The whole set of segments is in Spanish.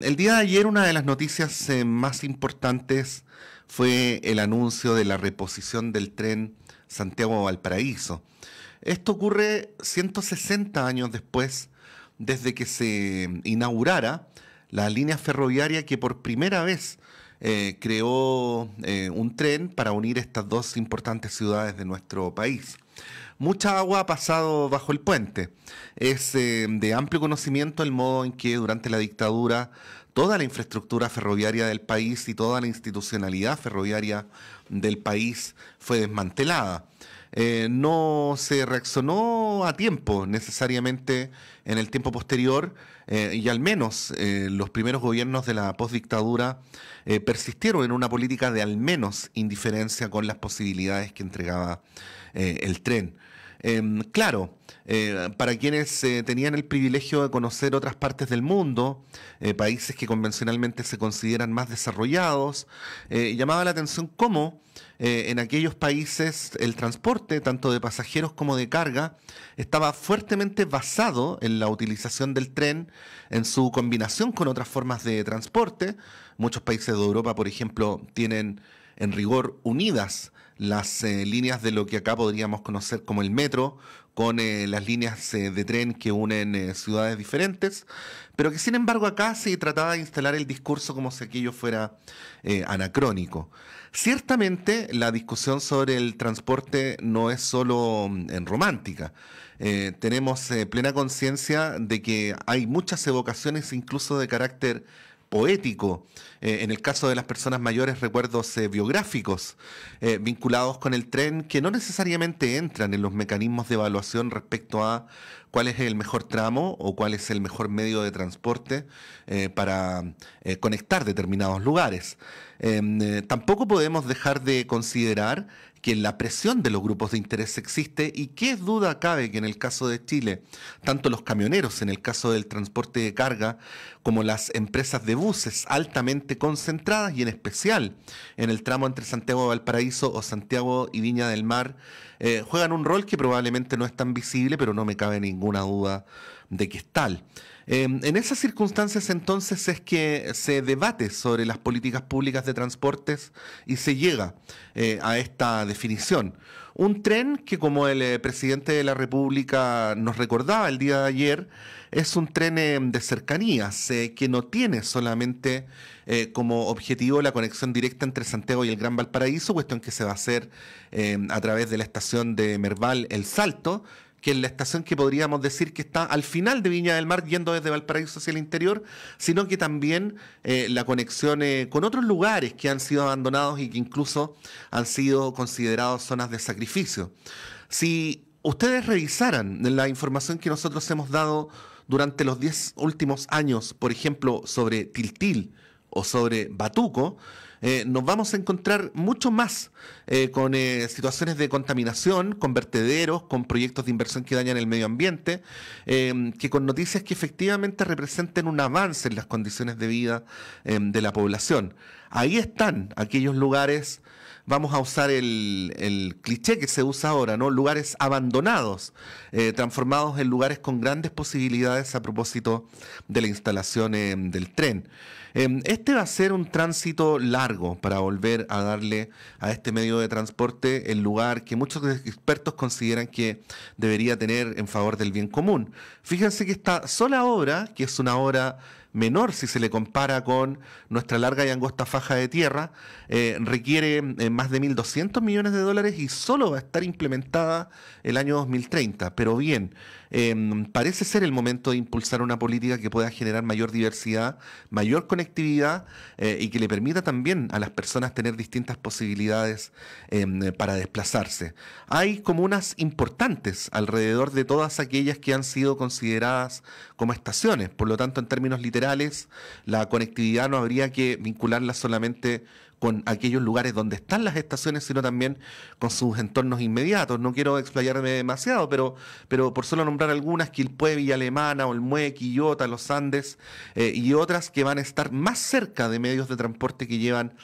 El día de ayer una de las noticias eh, más importantes fue el anuncio de la reposición del tren Santiago-Valparaíso. Esto ocurre 160 años después desde que se inaugurara la línea ferroviaria que por primera vez eh, creó eh, un tren para unir estas dos importantes ciudades de nuestro país mucha agua ha pasado bajo el puente. Es eh, de amplio conocimiento el modo en que durante la dictadura toda la infraestructura ferroviaria del país y toda la institucionalidad ferroviaria del país fue desmantelada. Eh, no se reaccionó a tiempo necesariamente en el tiempo posterior eh, y al menos eh, los primeros gobiernos de la postdictadura persistieron en una política de al menos indiferencia con las posibilidades que entregaba el tren. Em, claro, eh, para quienes eh, tenían el privilegio de conocer otras partes del mundo, eh, países que convencionalmente se consideran más desarrollados, llamaba la atención cómo en aquellos países el transporte, tanto de pasajeros como de carga, estaba fuertemente basado en la utilización del tren, en su combinación con otras formas de transporte. Muchos países de Europa, por ejemplo, tienen en rigor unidas las eh, líneas de lo que acá podríamos conocer como el metro, con eh, las líneas eh, de tren que unen ciudades diferentes, pero que sin embargo acá se trataba de instalar el discurso como si aquello fuera anacrónico. Ciertamente la discusión sobre el transporte no es solo mm, en romántica. tenemos plena conciencia de que hay muchas evocaciones incluso de carácter poético, eh, en el caso de las personas mayores recuerdos eh, biográficos eh, vinculados con el tren que no necesariamente entran en los mecanismos de evaluación respecto a cuál es el mejor tramo o cuál es el mejor medio de transporte para conectar determinados lugares. Em, tampoco podemos dejar de considerar que la presión de los grupos de interés existe y qué duda cabe que en el caso de Chile, tanto los camioneros en el caso del transporte de carga como las empresas de buses altamente concentradas y en especial en el tramo entre Santiago Valparaíso o Santiago y Viña del Mar, eh, juegan un rol que probablemente no es tan visible, pero no me cabe ninguna duda de que es tal. Em, en esas circunstancias entonces es que se debate sobre las políticas públicas de transportes y se llega eh, a esta definición. Un tren que, como el eh, presidente de la República nos recordaba el día de ayer, es un tren em, de cercanías eh, que no tiene solamente como objetivo la conexión directa entre Santiago y el Gran Valparaíso, en que se va a hacer em, a través de la estación de Merval El Salto, que es la estación que podríamos decir que está al final de Viña del Mar, yendo desde Valparaíso hacia el interior, sino que también eh, la conexión eh, con otros lugares que han sido abandonados y que incluso han sido considerados zonas de sacrificio. Si ustedes revisaran la información que nosotros hemos dado durante los 10 últimos años, por ejemplo, sobre Tiltil o sobre Batuco, eh, nos vamos a encontrar mucho más eh, con eh, situaciones de contaminación, con vertederos, con proyectos de inversión que dañan el medio ambiente, em, que con noticias que efectivamente representen un avance en las condiciones de vida em, de la población. Ahí están aquellos lugares vamos a usar el, cliché que se usa ahora, ¿no? Lugares abandonados, transformados en lugares con grandes posibilidades a propósito de la instalación em, del tren. este va a ser un tránsito largo para volver a darle a este medio de transporte el lugar que muchos expertos consideran que debería tener en favor del bien común. Fíjense que esta sola obra, que es una obra menor si se le compara con nuestra larga y angosta faja de tierra, eh, requiere eh, más de 1.200 millones de dólares y solo va a estar implementada el año 2030. Pero bien, Em, parece ser el momento de impulsar una política que pueda generar mayor diversidad, mayor conectividad eh, y que le permita también a las personas tener distintas posibilidades em, para desplazarse. Hay comunas importantes alrededor de todas aquellas que han sido consideradas como estaciones, por lo tanto en términos literales la conectividad no habría que vincularla solamente con aquellos lugares donde están las estaciones, sino también con sus entornos inmediatos. No quiero explayarme demasiado, pero, pero por solo nombrar algunas, Quilpue, Villa Alemana, Olmue, Quillota, Los Andes eh, y otras que van a estar más cerca de medios de transporte que llevan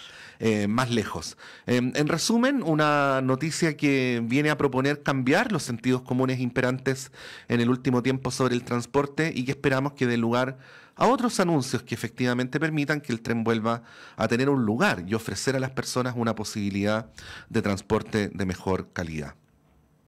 eh, más lejos. Em, en resumen, una noticia que viene a proponer cambiar los sentidos comunes imperantes en el último tiempo sobre el transporte y que esperamos que dé lugar a otros anuncios que efectivamente permitan que el tren vuelva a tener un lugar y ofrecer a las personas una posibilidad de transporte de mejor calidad.